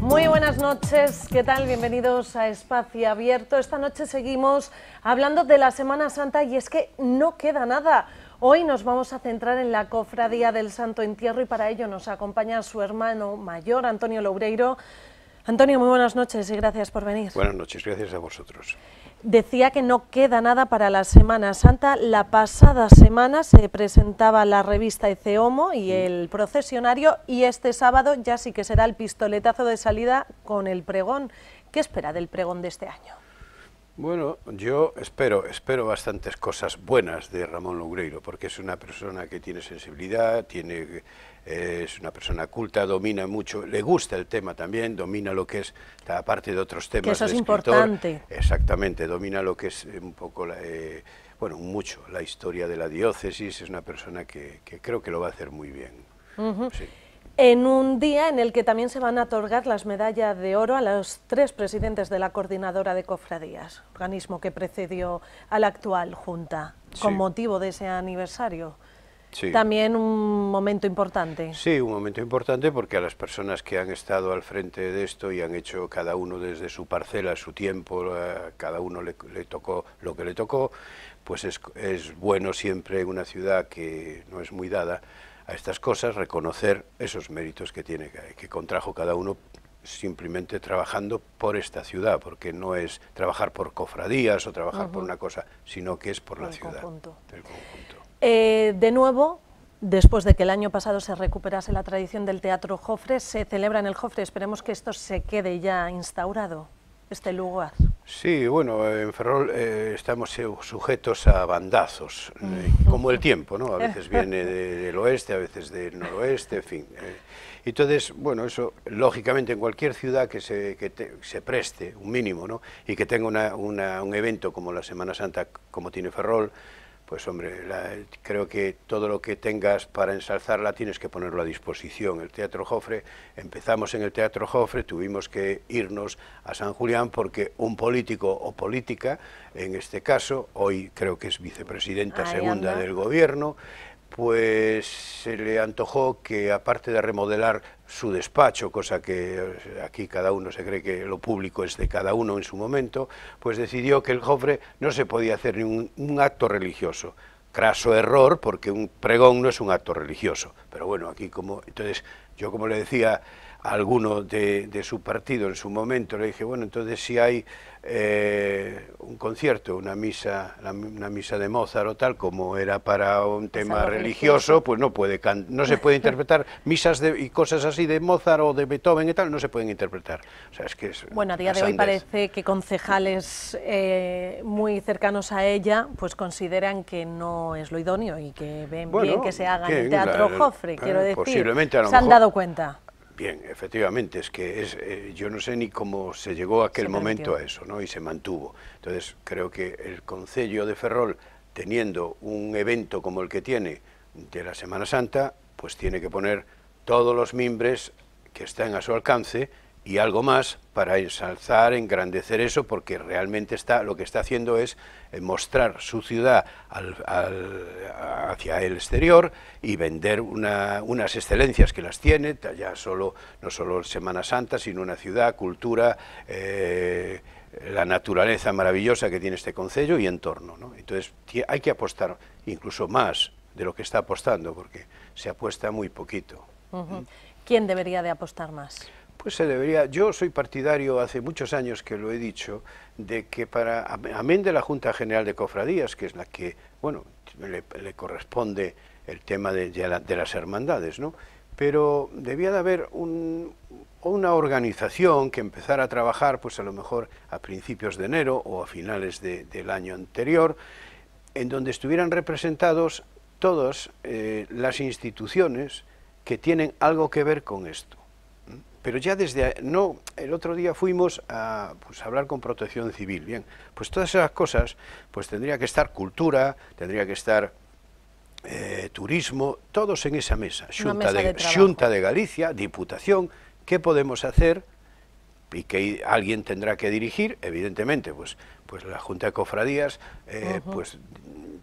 Muy buenas noches, ¿qué tal? Bienvenidos a Espacio Abierto. Esta noche seguimos hablando de la Semana Santa y es que no queda nada. Hoy nos vamos a centrar en la cofradía del Santo Entierro y para ello nos acompaña su hermano mayor, Antonio Loureiro, Antonio, muy buenas noches y gracias por venir. Buenas noches, gracias a vosotros. Decía que no queda nada para la Semana Santa. La pasada semana se presentaba la revista Eceomo y el procesionario y este sábado ya sí que será el pistoletazo de salida con el pregón. ¿Qué espera del pregón de este año? Bueno, yo espero, espero bastantes cosas buenas de Ramón Loureiro, porque es una persona que tiene sensibilidad, tiene es una persona culta, domina mucho, le gusta el tema también, domina lo que es, aparte de otros temas. eso es importante. Exactamente, domina lo que es eh, un poco, eh, bueno, mucho la historia de la diócesis, es una persona que, creo que lo va a hacer muy bien. En un día en el que también se van a otorgar las medallas de oro a los tres presidentes de la Coordinadora de Cofradías, organismo que precedió a la actual Junta, con motivo de ese aniversario. También un momento importante. Sí, un momento importante porque a las personas que han estado al frente de esto y han hecho cada uno desde su parcela, su tiempo, eh, cada uno le, tocó lo que le tocó, pues es, bueno siempre en una ciudad que no es muy dada a estas cosas reconocer esos méritos que tiene, que contrajo cada uno simplemente trabajando por esta ciudad, porque no es trabajar por cofradías o trabajar por una cosa, sino que es por la ciudad. conjunto. Eh, de nuevo, después de que el año pasado se recuperase la tradición del Teatro Jofre, se celebra en el Jofre. Esperemos que esto se quede ya instaurado, este lugar. Sí, bueno, en Ferrol eh, estamos sujetos a bandazos, eh, mm. como el tiempo, ¿no? A veces viene del oeste, a veces del noroeste, en fin. Entonces, bueno, eso, lógicamente, en cualquier ciudad que se, que se preste, un mínimo, ¿no? Y que tenga un evento como la Semana Santa, como tiene Ferrol, pues hombre, creo que todo lo que tengas para ensalzarla tienes que ponerlo a disposición. El Teatro Jofre, empezamos en el Teatro Jofre, tuvimos que irnos a San Julián porque un político o política, en este caso, hoy creo que es vicepresidenta segunda del gobierno, pues se le antojó que, aparte de remodelar su despacho, cosa que eh, aquí cada uno se cree que lo público es de cada uno en su momento, pues decidió que el Jofre no se podía hacer ningún un acto religioso. Craso error, porque un pregón no es un acto religioso. Pero bueno, aquí como... Entonces, yo como le decía alguno de, de, su partido en su momento, le dije, bueno, entonces si hay eh, un concierto, una misa, una misa de Mozart o tal, como era para un pues tema religioso, pues no, puede no se puede interpretar misas de, y cosas así de Mozart o de Beethoven y tal, no se pueden interpretar. que bueno, a día de hoy parece que concejales eh, muy cercanos a ella pues consideran que no es lo idóneo y que ven bien que se haga en el Teatro la, eh, quiero decir. Se han dado cuenta. Bien, efectivamente, es que es, eh, yo no sé ni cómo se llegó a aquel momento a eso, ¿no? Y se mantuvo. Entonces, creo que el Concello de Ferrol, teniendo un evento como el que tiene de la Semana Santa, pues tiene que poner todos los mimbres que están a su alcance y algo más para ensalzar, engrandecer eso, porque realmente está, lo que está haciendo es eh, mostrar su ciudad hacia el exterior y vender unas excelencias que las tiene, ya solo, no solo Semana Santa, sino una ciudad, cultura, eh, la naturaleza maravillosa que tiene este concello y entorno. ¿no? Entonces hay que apostar incluso más de lo que está apostando, porque se apuesta muy poquito. ¿Quién debería de apostar más? Pues debería, yo soy partidario hace muchos años que lo he dicho, de que para, amén de la Junta General de Cofradías, que es la que, bueno, le, corresponde el tema de, las hermandades, Pero debía de haber una organización que empezara a trabajar, pues a lo mejor a principios de enero o a finales del año anterior, en donde estuvieran representados todas eh, las instituciones que tienen algo que ver con esto. Pero ya desde, no, el otro día fuimos a, pues, hablar con protección civil, bien, pues todas esas cosas, pues tendría que estar cultura, tendría que estar eh, turismo, todos en esa mesa, Junta de, de Galicia, Diputación, ¿qué podemos hacer? y que alguien tendrá que dirigir, evidentemente, pues, pues la Junta de Cofradías, eh, pues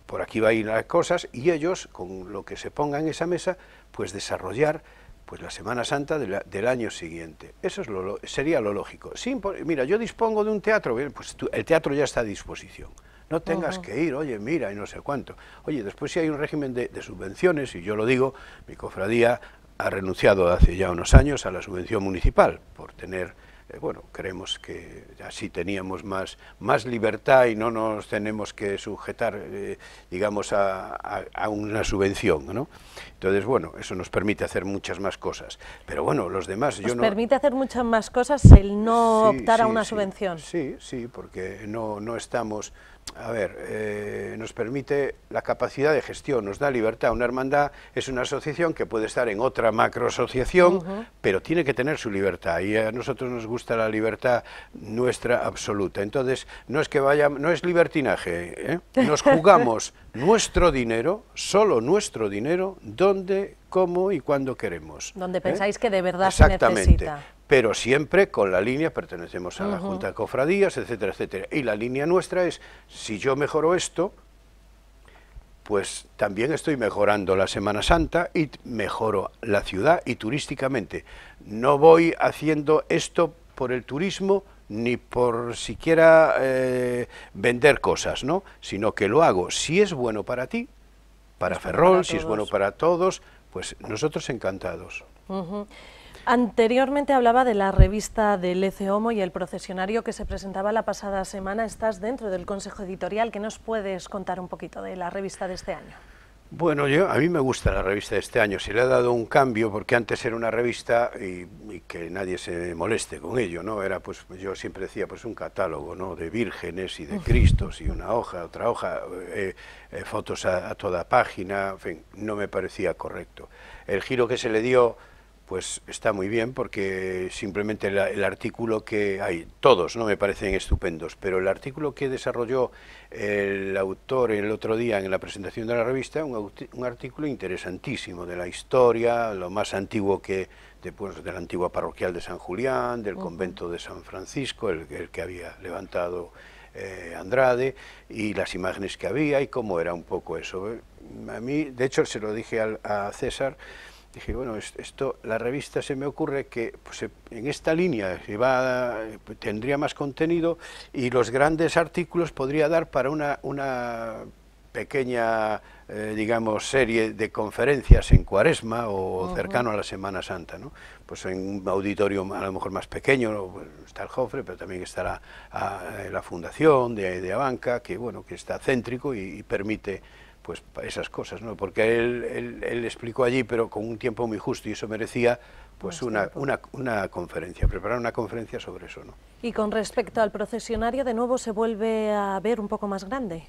por aquí va a ir las cosas, y ellos, con lo que se ponga en esa mesa, pues desarrollar pues la Semana Santa del año siguiente. Eso es lo, sería lo lógico. mira, yo dispongo de un teatro, pues el teatro ya está a disposición. No tengas que ir, oye, mira, y no sé cuánto. Oye, después si hay un régimen de subvenciones, y yo lo digo, mi cofradía ha renunciado hace ya unos años a la subvención municipal por tener eh, bueno, creemos que así teníamos más, más libertad y no nos tenemos que sujetar, eh, digamos, a, una subvención, ¿no? Entonces, bueno, eso nos permite hacer muchas más cosas. Pero bueno, los demás... Nos permite hacer muchas más cosas el no optar a una subvención. Sí, sí, porque no, no estamos a ver, eh, nos permite la capacidad de gestión, nos da libertad. Una hermandad es una asociación que puede estar en otra macro asociación, pero tiene que tener su libertad y a nosotros nos gusta la libertad nuestra absoluta. Entonces, no es que vaya, no es libertinaje, ¿eh? nos jugamos nuestro dinero, solo nuestro dinero, donde, cómo y cuando queremos. Donde ¿eh? pensáis que de verdad se necesita pero siempre con la línea, pertenecemos a la Junta de Cofradías, etcétera, etcétera. Y la línea nuestra es, si yo mejoro esto, pues también estoy mejorando la Semana Santa y mejoro la ciudad y turísticamente. No voy haciendo esto por el turismo ni por siquiera eh, vender cosas, ¿no? Sino que lo hago si es bueno para ti, para Ferrol, si es bueno para todos, pues nosotros encantados. Anteriormente hablaba de la revista del Ece y el procesionario que se presentaba la pasada semana. Estás dentro del Consejo Editorial. ¿Qué nos puedes contar un poquito de la revista de este año? Bueno, yo, a mí me gusta la revista de este año. Se le ha dado un cambio porque antes era una revista y, que nadie se moleste con ello, ¿no? Era, pues, yo siempre decía, pues un catálogo, ¿no? De vírgenes y de cristos y una hoja, otra hoja, eh, eh, fotos a, a toda página, en fin, no me parecía correcto. El giro que se le dio pues está muy bien porque simplemente el artículo que hay, todos no me parecen estupendos, pero el artículo que desarrolló el autor el otro día en la presentación de la revista, un, artículo interesantísimo de la historia, lo más antiguo que después de la antigua parroquial de San Julián, del convento de San Francisco, el, que había levantado eh, Andrade, y las imágenes que había y cómo era un poco eso. A mí, de hecho, se lo dije a César, dije, bueno, esto, la revista se me ocurre que pues, eh, en esta línea tendría más contenido y los grandes artículos podría dar para una, pequeña, eh, digamos, serie de conferencias en cuaresma o cercano a la Semana Santa, ¿no? Pues en un auditorio a lo mejor más pequeño, pues, está el Jofre, pero también estará ah, la, fundación de, Abanca, que, bueno, que está céntrico y permite pues esas cosas, ¿no? Porque él, él, explicó allí, pero con un tiempo muy justo, y eso merecía pues una, una, una, conferencia, preparar una conferencia sobre eso, ¿no? Y con respecto al procesionario, de nuevo se vuelve a ver un poco más grande.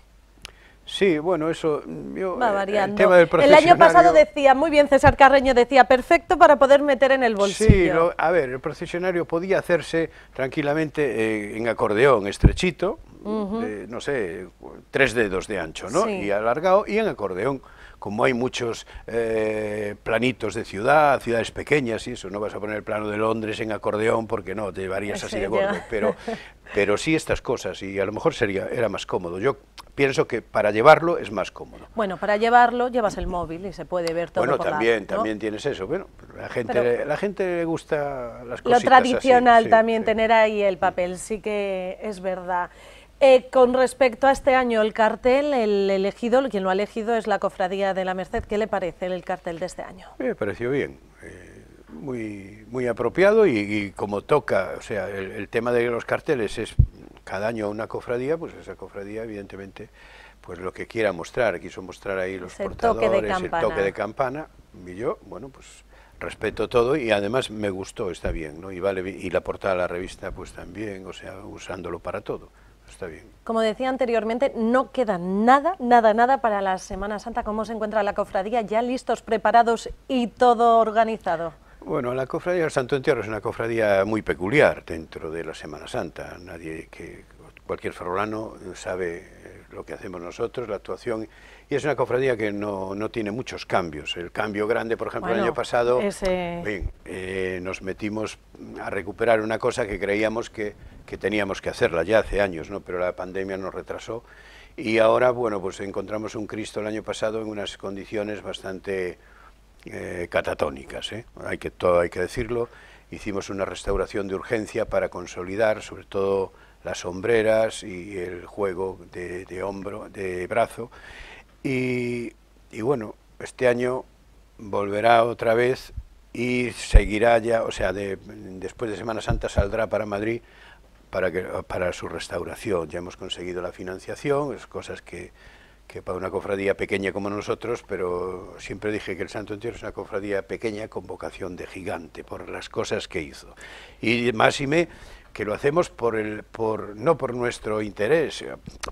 Sí, bueno, eso yo, va eh, El, año pasado decía, muy bien César Carreño decía, perfecto para poder meter en el bolsillo. Sí, a ver, el procesionario podía hacerse tranquilamente eh, en acordeón estrechito, no sé, tres dedos de ancho, ¿no? Y alargado, y en acordeón. Como hay muchos eh, planitos de ciudad, ciudades pequeñas y eso, no vas a poner el plano de Londres en acordeón porque no, te llevarías así de gordo. Pero, pero sí estas cosas, y a lo mejor sería, era más cómodo. Yo pienso que para llevarlo es más cómodo. Bueno, para llevarlo llevas el móvil y se puede ver todo. también, también tienes eso. Bueno, la gente, la gente le gusta las cosas. Lo tradicional también tener ahí el papel, sí que es verdad. Eh, con respecto a este año, el cartel, el elegido, quien lo ha elegido es la Cofradía de la Merced. ¿Qué le parece el cartel de este año? Me pareció bien, eh, muy, muy apropiado y, como toca, o sea, el, tema de los carteles es cada año una cofradía, pues esa cofradía evidentemente pues lo que quiera mostrar, quiso mostrar ahí los portadores, toque el toque de campana, y yo, bueno, pues respeto todo y además me gustó, está bien, ¿no? Y, vale, y la portada de la revista pues también, o sea, usándolo para todo bien. Como decía anteriormente, no queda nada, nada, nada para la Semana Santa. ¿Cómo se encuentra la cofradía? ¿Ya listos, preparados y todo organizado? Bueno, la cofradía del Santo Entierro es una cofradía muy peculiar dentro de la Semana Santa. Nadie que cualquier ferrolano sabe eh, lo que hacemos nosotros, la actuación, y es una cofradía que no, tiene muchos cambios. El cambio grande, por ejemplo, el año pasado, eh, nos metimos a recuperar una cosa que creíamos que que teníamos que hacerla ya hace años, ¿no? pero la pandemia nos retrasó. Y ahora, bueno, pues encontramos un Cristo el año pasado en unas condiciones bastante eh, catatónicas, ¿eh? hay que, todo hay que decirlo. Hicimos una restauración de urgencia para consolidar, sobre todo las sombreras y el juego de, hombro, de brazo. Y, bueno, este año volverá otra vez y seguirá ya, o sea, después de Semana Santa saldrá para Madrid para, para su restauración. Ya hemos conseguido la financiación, es cosas que, que para una cofradía pequeña como nosotros, pero siempre dije que el Santo Entierro es una cofradía pequeña con vocación de gigante, por las cosas que hizo. Y máxime que lo hacemos por el, por, no por nuestro interés,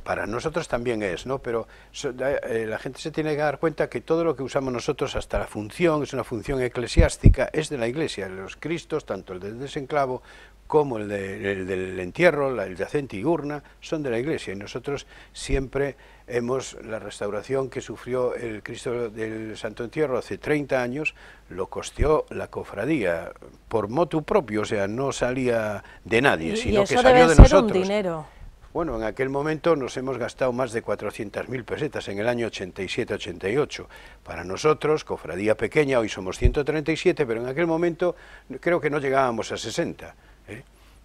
para nosotros también es, ¿no? pero eh, la gente se tiene que dar cuenta que todo lo que usamos nosotros, hasta la función, es una función eclesiástica, es de la Iglesia, los Cristos, tanto el del desenclavo como el, del entierro, el de y urna, son de la Iglesia y nosotros siempre Hemos, la restauración que sufrió el Cristo del Santo Entierro hace 30 años lo costeó la cofradía por motu propio, o sea, no salía de nadie, sino que salió de ser nosotros. Un dinero. Bueno, en aquel momento nos hemos gastado más de 400.000 pesetas en el año 87-88. Para nosotros, cofradía pequeña, hoy somos 137, pero en aquel momento creo que no llegábamos a 60.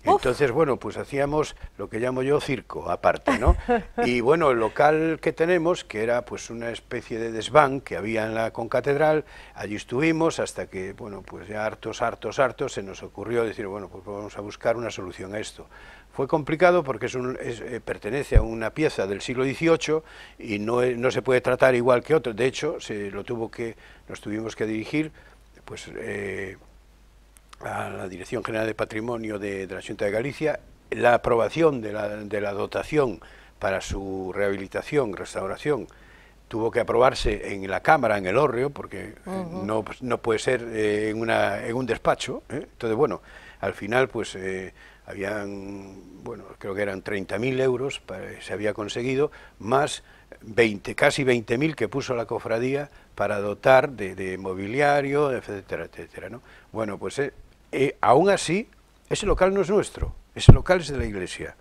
Entonces, bueno, pues hacíamos lo que llamo yo circo, aparte, ¿no? Y bueno, el local que tenemos, que era pues una especie de desván que había en la concatedral, allí estuvimos hasta que, bueno, pues ya hartos, hartos, hartos, se nos ocurrió decir, bueno, pues vamos a buscar una solución a esto. Fue complicado porque es un, eh, pertenece a una pieza del siglo XVIII y no, no se puede tratar igual que otro. De hecho, se lo tuvo que, nos tuvimos que dirigir, pues... Eh, a la Dirección General de Patrimonio de, la Ciudad de Galicia la aprobación de la, de la dotación para su rehabilitación, restauración, tuvo que aprobarse en la Cámara, en el Orreo, porque eh, no, no, puede ser eh, en, una, en, un despacho. ¿eh? Entonces, bueno, al final, pues habían, bueno, creo que eran 30.000 euros, se había conseguido, más 20, casi 20.000 que puso la cofradía para dotar de, mobiliario, etcétera, etcétera. ¿no? Bueno, pues eh, aún así, ese local no es nuestro, ese local es de la iglesia.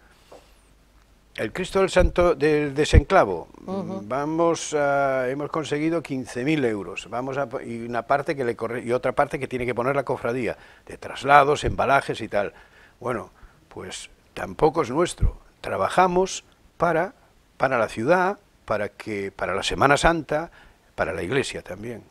El Cristo del Santo del Desenclavo, vamos hemos conseguido 15.000 euros, vamos a, y, una parte que le corre, y otra parte que tiene que poner la cofradía, de traslados, embalajes y tal. Bueno, pues tampoco es nuestro. Trabajamos para, para la ciudad, para, que, para la Semana Santa, para la iglesia también.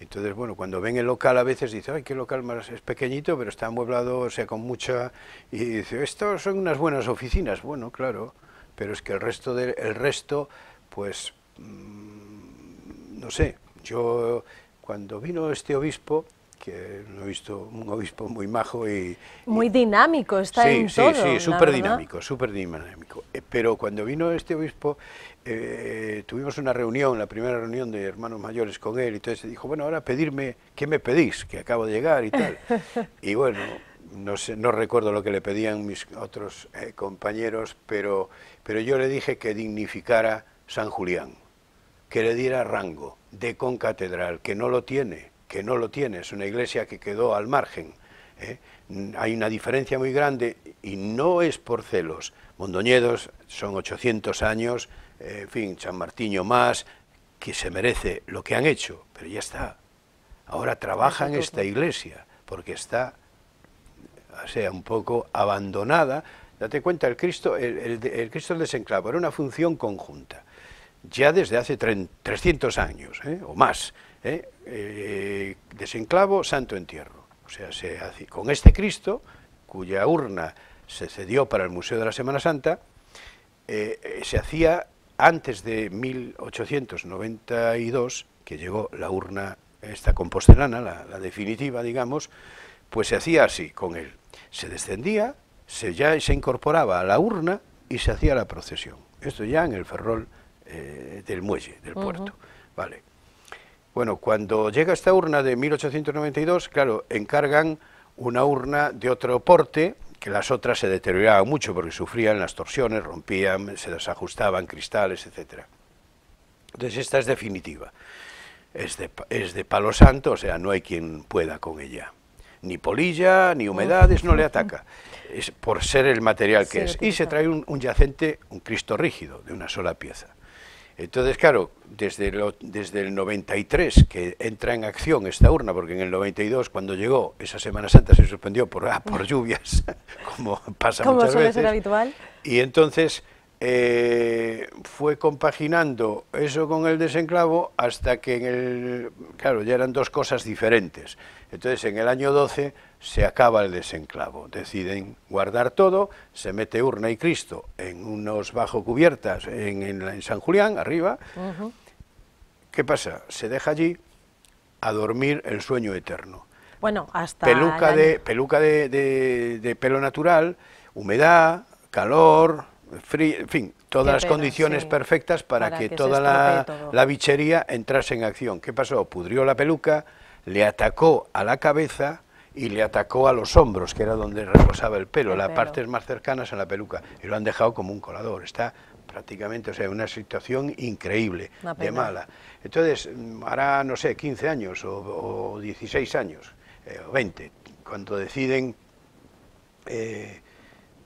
Entonces, bueno, cuando ven el local a veces dicen, ay, qué local más es pequeñito, pero está amueblado, o sea, con mucha... Y dice, esto son unas buenas oficinas. Bueno, claro, pero es que el resto, del el resto pues, mm, no sé, yo cuando vino este obispo, que lo he visto un obispo muy majo y... Muy dinámico, está en sí, todo. Sí, sí, súper dinámico, súper dinámico. Eh, pero cuando vino este obispo, eh, tuvimos una reunión, la primera reunión de hermanos mayores con él, y entonces dijo, bueno, ahora pedirme, ¿qué me pedís? Que acabo de llegar y tal. y bueno, no, recuerdo lo que le pedían mis otros eh, compañeros, pero, pero yo le dije que dignificara San Julián, que le diera rango de concatedral, que no lo tiene que no lo tiene, es una iglesia que quedó al margen. ¿eh? Hay una diferencia muy grande y no es por celos. Mondoñedos son 800 años, eh, en fin, San Martiño más, que se merece lo que han hecho, pero ya está. Ahora trabaja en esta iglesia, porque está, sea, un poco abandonada. Date cuenta, el Cristo, el, el, desenclavo era una función conjunta, ya desde hace 300 años ¿eh? o más. Eh, desenclavo, santo entierro. O sea, se hace, con este Cristo, cuya urna se cedió para el Museo de la Semana Santa, eh, se hacía antes de 1892, que llegó la urna esta compostelana, la, definitiva, digamos, pues se hacía así con él. Se descendía, se, ya, se incorporaba a la urna y se hacía la procesión. Esto ya en el ferrol eh, del muelle, del puerto. Vale. Bueno, cuando llega esta urna de 1892, claro, encargan una urna de otro porte, que las otras se deterioraban mucho porque sufrían las torsiones, rompían, se desajustaban cristales, etc. Entonces esta es definitiva, es de, palo santo, o sea, no hay quien pueda con ella. Ni polilla, ni humedades, no le ataca, es por ser el material que es. Y se trae un yacente, un Cristo rígido, de una sola pieza. Entonces, claro, desde, desde el 93 que entra en acción esta urna, porque en el 92 cuando llegó esa Semana Santa se suspendió por, ah, por mm. lluvias, como pasa muchas veces. Ser habitual? Y entonces eh, fue compaginando eso con el desenclavo hasta que en el... Claro, ya eran dos cosas diferentes. Entonces, en el año 12 se acaba el desenclavo. Deciden guardar todo, se mete urna y Cristo en unos bajo cubiertas en, San Julián, arriba. ¿Qué pasa? Se deja allí a dormir el sueño eterno. Bueno, hasta... Peluca, de, peluca de pelo natural, humedad, calor en fin, todas las condiciones perfectas para, que, toda la, bichería entrase en acción. ¿Qué pasó? Pudrió la peluca, le atacó a la cabeza y le atacó a los hombros, que era donde reposaba el pelo, las partes más cercanas a la peluca, y lo han dejado como un colador. Está prácticamente, o sea, una situación increíble, de mala. Entonces, hará, no sé, 15 años o, 16 años, eh, o 20, cuando deciden eh,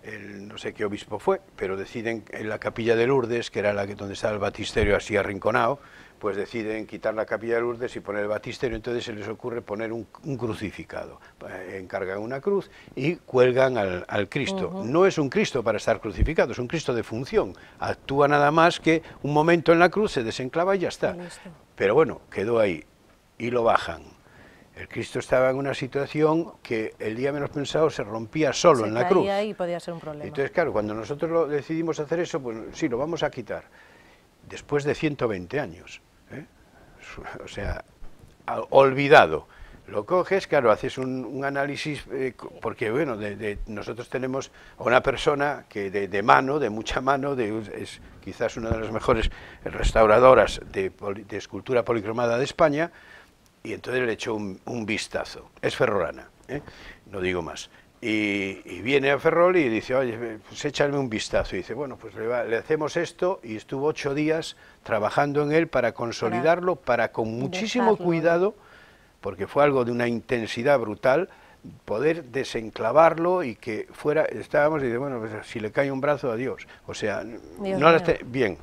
el, no sé qué obispo fue, pero deciden en la capilla de Lourdes, que era la que, donde estaba el batisterio así arrinconado, pues deciden quitar la capilla de Lourdes y poner el batisterio, entonces se les ocurre poner un, crucificado, eh, encargan una cruz y cuelgan al, Cristo. No es un Cristo para estar crucificado, es un Cristo de función, actúa nada más que un momento en la cruz, se desenclava y ya está. Pero bueno, quedó ahí y lo bajan el Cristo estaba en una situación que el día menos pensado se rompía solo en la cruz. y podía ser un problema. Entonces, claro, cuando nosotros lo decidimos hacer eso, pues sí, lo vamos a quitar. Después de 120 años, ¿eh? o sea, olvidado. Lo coges, claro, haces un, análisis, eh, porque bueno, nosotros tenemos a una persona que de, mano, de mucha mano, de, es quizás una de las mejores restauradoras de, de escultura policromada de España, y entonces le echó un, vistazo. Es ferrolana, ¿eh? no digo más. Y, viene a Ferrol y dice, oye, pues échame un vistazo. Y dice, bueno, pues le, hacemos esto. Y estuvo ocho días trabajando en él para consolidarlo, para con muchísimo cuidado, porque fue algo de una intensidad brutal, poder desenclavarlo y que fuera, estábamos y dice, bueno, pues si le cae un brazo, adiós. O sea, no la bien,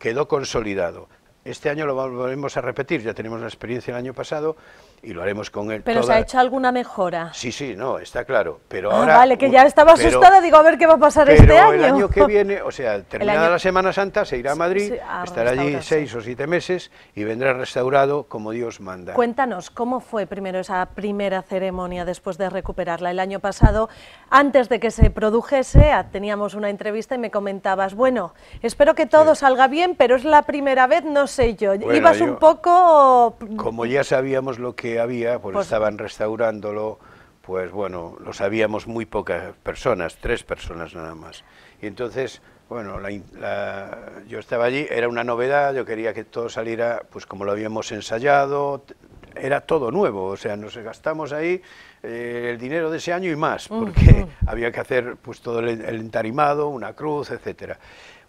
quedó consolidado. Este año lo volvemos a repetir, ya tenemos la experiencia el año pasado, y lo haremos con él. ¿Pero se ha hecho alguna mejora? Sí, sí, no, está claro. Pero ah, ahora, vale, que ya estaba asustada, digo, a ver qué va a pasar este año. el año que viene, o sea, terminada la Semana Santa, se irá a Madrid, estará allí seis o siete meses y vendrá restaurado como Dios manda. Cuéntanos, ¿cómo fue primero esa primera ceremonia después de recuperarla? El año pasado, antes de que se produjese, teníamos una entrevista y me comentabas, bueno, espero que todo salga bien, pero es la primera vez, no sé yo. Ibas un poco... Como ya sabíamos lo que había, pues, estaban restaurándolo, pues bueno, lo sabíamos muy pocas personas, tres personas nada más. Y entonces, bueno, yo estaba allí, era una novedad, yo quería que todo saliera pues como lo habíamos ensayado, era todo nuevo, o sea, nos gastamos ahí eh, el dinero de ese año y más, porque había que hacer pues todo el, el entarimado, una cruz, etcétera.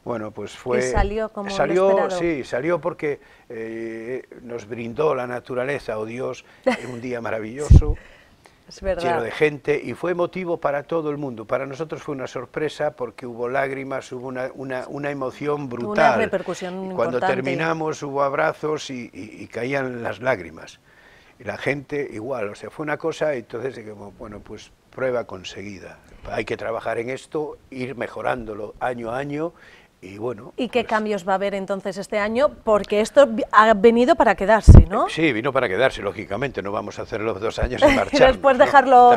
Bueno, pues fue... Y salió como salió, Sí, salió porque eh, nos brindó la naturaleza, o oh Dios, en un día maravilloso, lleno de gente, y fue motivo para todo el mundo. Para nosotros fue una sorpresa porque hubo lágrimas, hubo una, una, emoción brutal. Una repercusión Cuando terminamos hubo abrazos y, caían las lágrimas. la gente igual, o sea, fue una cosa, entonces bueno, pues prueba conseguida. Hay que trabajar en esto, ir mejorándolo año a año y bueno. ¿Y qué pues cambios va a haber entonces este año? Porque esto ha venido para quedarse, ¿no? Sí, vino para quedarse, lógicamente. No vamos a hacer los dos años y marchar. Después dejarlo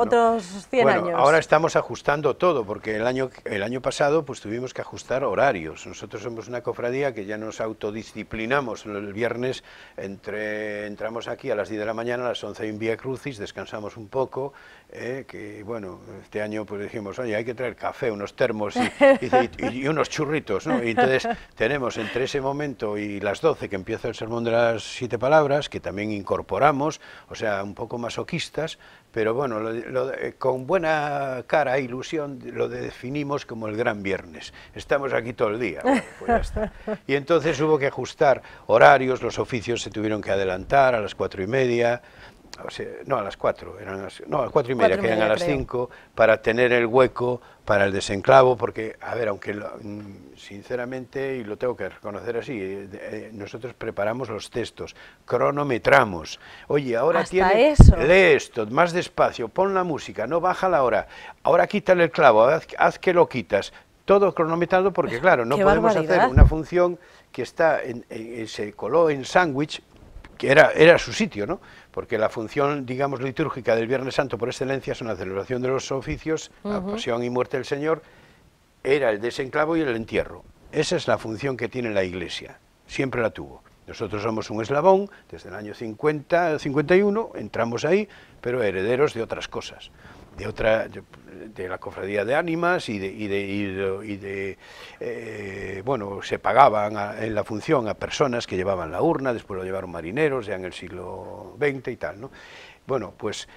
otros 100 años. Ahora estamos ajustando todo, porque el año, el año pasado pues tuvimos que ajustar horarios. Nosotros somos una cofradía que ya nos autodisciplinamos. El viernes entre, entramos aquí a las 10 de la mañana, a las 11 en Vía Crucis, descansamos un poco. Eh, que bueno, este año pues dijimos, oye, hay que traer café, unos termos y unos churros y entonces tenemos entre ese momento y las 12 que empieza el sermón de las siete palabras, que también incorporamos, o sea, un poco masoquistas, pero bueno, eh, con buena cara e ilusión lo definimos como el gran viernes. Estamos aquí todo el día. Pues y entonces hubo que ajustar horarios, los oficios se tuvieron que adelantar a las cuatro y media, no, a las cuatro, eran no, a las cuatro y media, que eran a las cinco, para tener el hueco para el desenclavo, porque, a ver, aunque mm, sinceramente, y lo tengo que reconocer así, eh, eh, nosotros preparamos los textos, cronometramos, oye, ahora tiene, lee esto, más despacio, pon la música, no baja la hora, ahora quítale el clavo, haz, que lo quitas, todo cronometrado porque, claro, no podemos hacer una función que está en, se coló en sándwich, que era, era su sitio, ¿no? porque la función, digamos, litúrgica del Viernes Santo por excelencia es una celebración de los oficios, la pasión y muerte del Señor, era el desenclavo y el entierro. Esa es la función que tiene la Iglesia, siempre la tuvo. Nosotros somos un eslabón, desde el año 50, 51 entramos ahí, pero herederos de otras cosas, de otra, de la cofradía de ánimas y de, y de, eh, bueno, se pagaban en la función a personas que llevaban la urna, después lo llevaron marineros ya en el siglo XX y tal, ¿no? Bueno, pues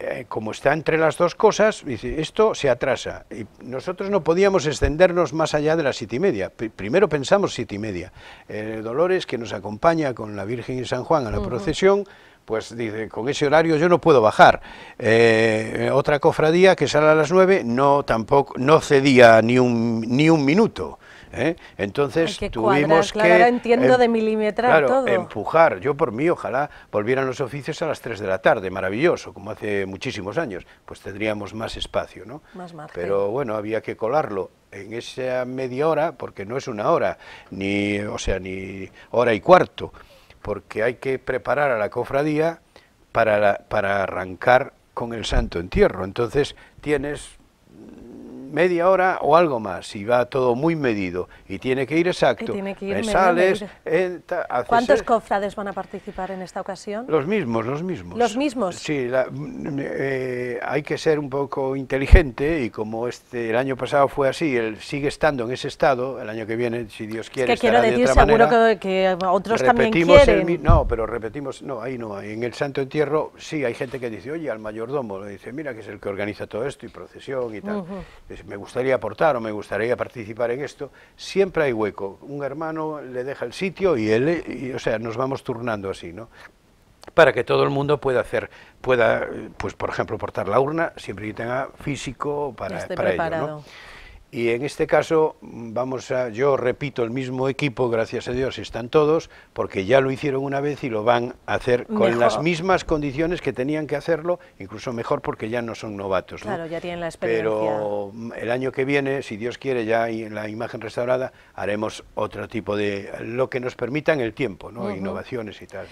eh, como está entre las dos cosas, esto se atrasa. Y nosotros no podíamos extendernos más allá de la siete y media. primero pensamos siete y media. Eh, Dolores, que nos acompaña con la Virgen y San Juan a la procesión, pues dice, con ese horario yo no puedo bajar. Eh, eh, otra cofradía que sale a las 9 no, tampoco, no cedía ni un, ni un minuto. ¿eh? Entonces tuvimos que... entiendo em, de milimetrar todo. empujar. Yo por mí, ojalá volvieran los oficios a las 3 de la tarde, maravilloso, como hace muchísimos años, pues tendríamos más espacio, ¿no? Más Pero bueno, había que colarlo en esa media hora, porque no es una hora, ni, o sea, ni hora y cuarto, porque hay que preparar a la cofradía para, para arrancar con el santo entierro. Entonces tienes media hora o algo más, y va todo muy medido, y tiene que ir exacto. Tiene que ir eh, ¿Cuántos eh, cofrades van a participar en esta ocasión? Los mismos, los mismos. ¿Los mismos? Sí, mm, eh, hay que ser un poco inteligente, y como este, el año pasado fue así, él sigue estando en ese estado, el año que viene, si Dios quiere, que quiero decir, seguro que, otros también quieren. no, pero repetimos, no, ahí no, hay... en el Santo Entierro sí hay gente que dice, oye, al mayordomo, le dice, mira que es el que organiza todo esto, y procesión y tal. Pues, me gustaría aportar o me gustaría participar en esto, siempre hay hueco. Un hermano le deja el sitio y él, y, o sea, nos vamos turnando así, ¿no? Para que todo el mundo pueda hacer, pueda, eh, pues por ejemplo, portar la urna siempre que tenga físico para, para ello, y en este caso, vamos a, yo repito, el mismo equipo, gracias a Dios, están todos, porque ya lo hicieron una vez y lo van a hacer con las mismas condiciones que tenían que hacerlo, incluso mejor porque ya no son novatos. Claro, ya tienen la experiencia. Pero el año que viene, si Dios quiere, ya en la imagen restaurada, haremos otro tipo de, lo que nos permitan el tiempo, ¿no? innovaciones y tal.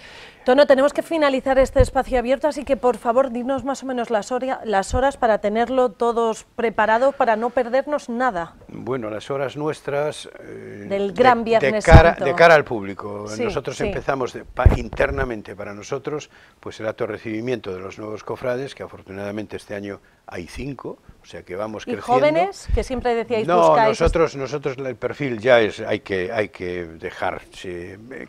Tono, tenemos que finalizar este espacio abierto, así que por favor, dinos más o menos las, horas, las horas para tenerlo todos preparado, para no perdernos nada bueno, las horas nuestras... Eh, Del gran de, de cara, al público. nosotros empezamos internamente para nosotros, pues el acto de recibimiento de los nuevos cofrades, que afortunadamente este año hay cinco, o sea que vamos ¿Y jóvenes que siempre decíais no, nosotros nosotros el perfil ya es hay que hay que dejar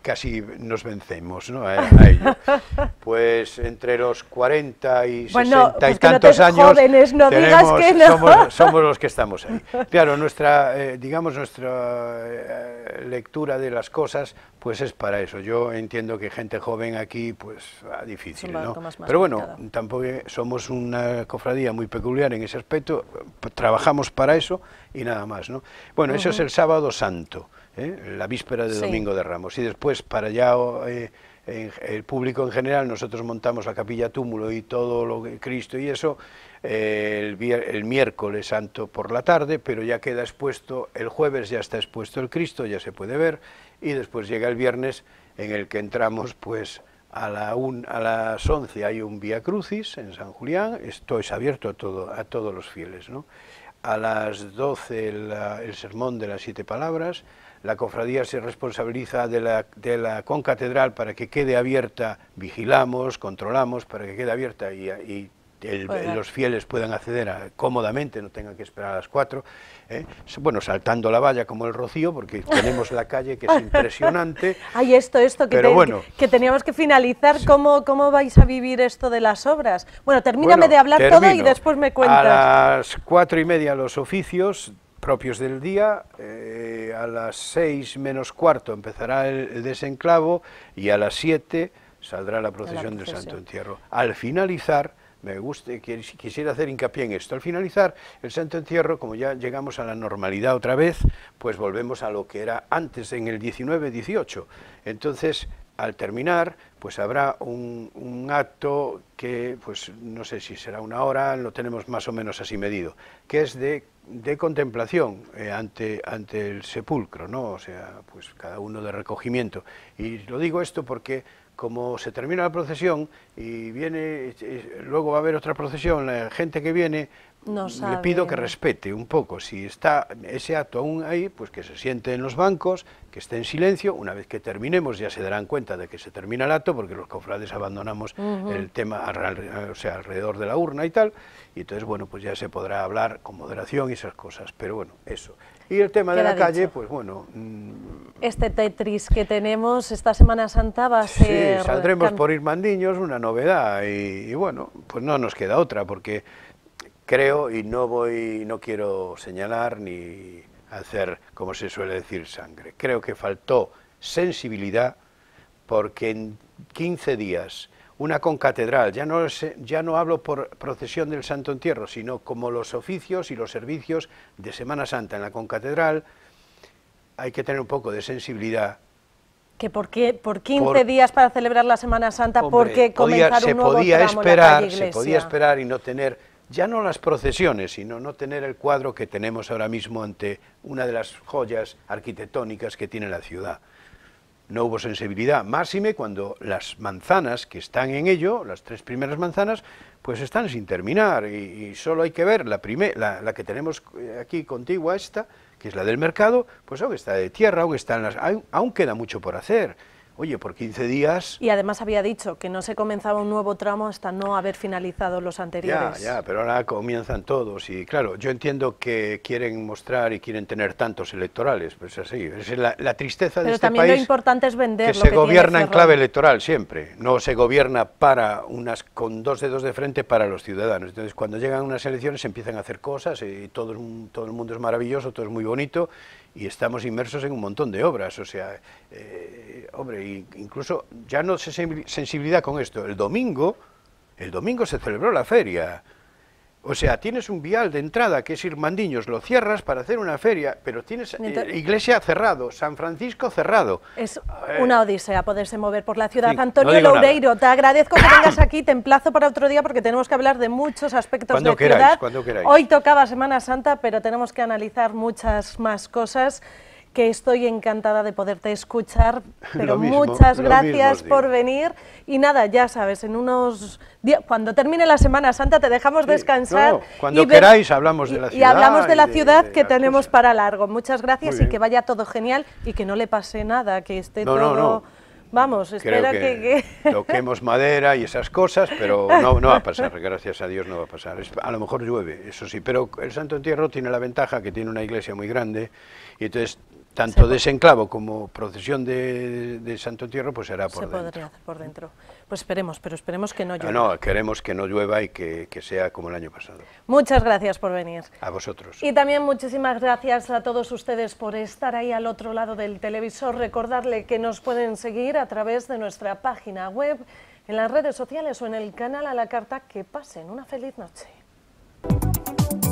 casi nos vencemos no a, ello. pues entre los 40 y 60 y pues tantos no años jóvenes, no digas que no. somos, somos, los que estamos ahí claro nuestra eh, digamos nuestra eh, lectura de las cosas pues es para eso yo entiendo que gente joven aquí pues ah, difícil no pero bueno tampoco somos una cofradía muy peculiar en ese aspecto, trabajamos para eso y nada más. ¿no? Bueno, eso es el sábado santo, ¿eh? la víspera de Domingo de Ramos. Y después, para ya eh, el público en general, nosotros montamos la capilla túmulo y todo lo que Cristo y eso eh, el, miércoles santo por la tarde, pero ya queda expuesto, el jueves ya está expuesto el Cristo, ya se puede ver, y después llega el viernes en el que entramos pues a, las 11 hay un Via Crucis en San Julián, esto es abierto a, a todos los fieles. A las 12 el, sermón de las siete palabras, la cofradía se responsabiliza de la, de la concatedral para que quede abierta, vigilamos, controlamos, para que quede abierta y, y los fieles puedan acceder cómodamente, no tengan que esperar a las 4, ¿eh? bueno, saltando la valla como el rocío, porque tenemos la calle que es impresionante. hay esto, esto, que, bueno, que, teníamos que finalizar, ¿Cómo, vais a vivir esto de las obras? Bueno, termíname de hablar todo y después me cuentas. A las cuatro y media los oficios propios del día, eh, a las seis menos cuarto empezará el, desenclavo y a las 7... saldrá la procesión, la procesión del Santo Entierro. Al finalizar me gusta, quisiera hacer hincapié en esto. Al finalizar el santo Encierro, como ya llegamos a la normalidad otra vez, pues volvemos a lo que era antes en el 19-18. Entonces, al terminar, pues habrá un, acto que, pues no sé si será una hora, lo tenemos más o menos así medido, que es de, contemplación eh, ante, ante el sepulcro, ¿no? O sea, pues cada uno de recogimiento. Y lo digo esto porque como se termina la procesión y viene, luego va a haber otra procesión, la gente que viene, le pido que respete un poco. Si está ese acto aún ahí, pues que se siente en los bancos, que esté en silencio. Una vez que terminemos ya se darán cuenta de que se termina el acto, porque los cofrades abandonamos el tema o sea, alrededor de la urna y tal. Y entonces, bueno, pues ya se podrá hablar con moderación y esas cosas. Pero bueno, eso. Y el tema de la calle, pues bueno... Mm, este Tetris que tenemos esta Semana Santa va a ser... Sí, saldremos por Irmandiños, una novedad, y, bueno, pues no nos queda otra, porque creo, y no voy, no quiero señalar ni hacer, como se suele decir, sangre. Creo que faltó sensibilidad porque en 15 días una concatedral. Ya no, ya no hablo por procesión del Santo Entierro, sino como los oficios y los servicios de Semana Santa en la concatedral. Hay que tener un poco de sensibilidad. ¿Que por, qué, por 15 días para celebrar la Semana Santa, porque comenzar un nuevo se Se podía esperar y no tener, ya no las procesiones, sino no tener el cuadro que tenemos ahora mismo ante una de las joyas arquitectónicas que tiene la ciudad no hubo sensibilidad, máxime cuando las manzanas que están en ello, las tres primeras manzanas, pues están sin terminar y, solo hay que ver la, la, que tenemos eh, aquí contigua esta, que es la del mercado, pues aún está de tierra, están aún queda mucho por hacer. Oye, por 15 días... Y además había dicho que no se comenzaba un nuevo tramo hasta no haber finalizado los anteriores. Ya, ya, pero ahora comienzan todos y claro, yo entiendo que quieren mostrar y quieren tener tantos electorales, pues así, es la, tristeza de este país... Pero también lo importante es vender Que se gobierna en clave electoral siempre, no se gobierna para unas con dos dedos de frente para los ciudadanos. Entonces, cuando llegan unas elecciones se empiezan a hacer cosas y todo, todo el mundo es maravilloso, todo es muy bonito y estamos inmersos en un montón de obras, o sea, eh, hombre, incluso ya no sé sensibilidad con esto. El domingo, el domingo se celebró la feria. O sea, tienes un vial de entrada que es Irmandiños, lo cierras para hacer una feria, pero tienes eh, iglesia cerrado, San Francisco cerrado. Es eh, una odisea poderse mover por la ciudad. Antonio Loureiro, te agradezco que vengas aquí, te emplazo para otro día porque tenemos que hablar de muchos aspectos cuando de queráis, ciudad. Cuando queráis. Hoy tocaba Semana Santa, pero tenemos que analizar muchas más cosas que estoy encantada de poderte escuchar, pero muchas gracias por venir. Y nada, ya sabes, en unos días, cuando termine la Semana Santa te dejamos descansar. cuando queráis hablamos de la ciudad. Y hablamos de la ciudad que tenemos para largo. Muchas gracias y que vaya todo genial y que no le pase nada, que esté todo... Vamos, espera que, que... toquemos madera y esas cosas, pero no, no va a pasar, gracias a Dios no va a pasar. A lo mejor llueve, eso sí, pero el Santo Entierro tiene la ventaja que tiene una iglesia muy grande y entonces tanto desenclavo como procesión de, Santo Tierro, pues será por dentro. Se podría hacer por dentro. Pues esperemos, pero esperemos que no llueva. No, queremos que no llueva y que, que, sea como el año pasado. Muchas gracias por venir. A vosotros. Y también muchísimas gracias a todos ustedes por estar ahí al otro lado del televisor. Recordarle que nos pueden seguir a través de nuestra página web, en las redes sociales o en el canal a la carta. Que pasen una feliz noche.